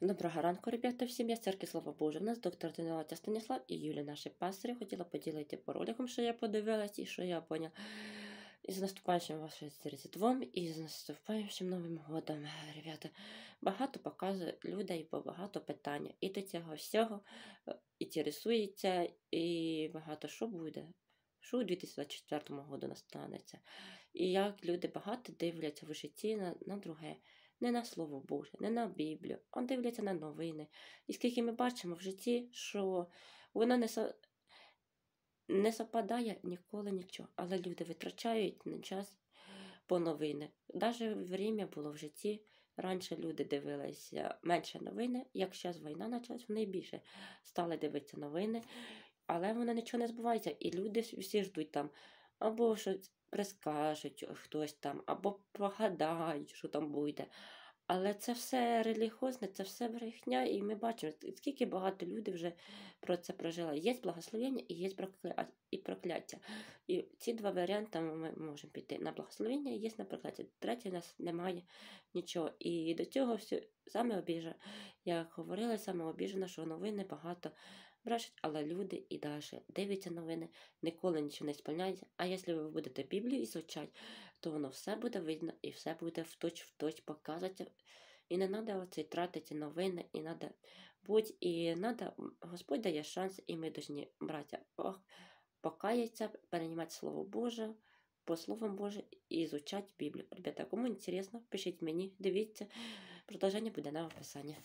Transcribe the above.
Доброго ранку, ребята, всім я церкві слава Божа. У нас доктор тренуватися Станіслав і Юля, наші пастирі, хотіла поділити по пороликом, що я подивилась і що я поняла. І з наступаючим вашим Різдвом і з наступаючим Новим Годом, ребята. Багато показує людей, бо багато питань. І до цього всього е, інтересується, і багато що буде. Що у 2024 році настанеться. І як люди багато дивляться в житті на, на друге не на Слово Боже, не на Біблію, а дивляться на новини. І скільки ми бачимо в житті, що воно не со... не совпадає ніколи нічого. Але люди витрачають на час по новини. Навіть в время було в житті. Раніше люди дивилися менше новини, як зараз війна почалась, вони більше стали дивитися новини, але воно нічого не збувається. І люди всі ждуть там або щось прискажуть е, хтось там, або прогадають, що там буде. Але це все релігозне, це все брехня, і ми бачимо, скільки багато людей вже про це прожило. Є благословення і є прокляття. І ці два варіанти ми можемо піти на благословення і є на прокляття. Третє, у нас немає нічого. І до цього все саме обіжа. Як говорила саме обіжена, що новини багато брешуть, але люди і далі дивляться новини, ніколи нічого не спальняють. А якщо ви будете Біблію ізучати, то воно все буде видно і все буде в точ в точ показувати. І не треба оці тратити новини, і треба будь і треба, Господь дає шанс, і ми повинні, браття, покаяться, переймати Слово Боже. По словам Боже, і изучать Біблію. Ребята, кому цікаво, пишіть мені, дивіться. Продовження буде на описанні.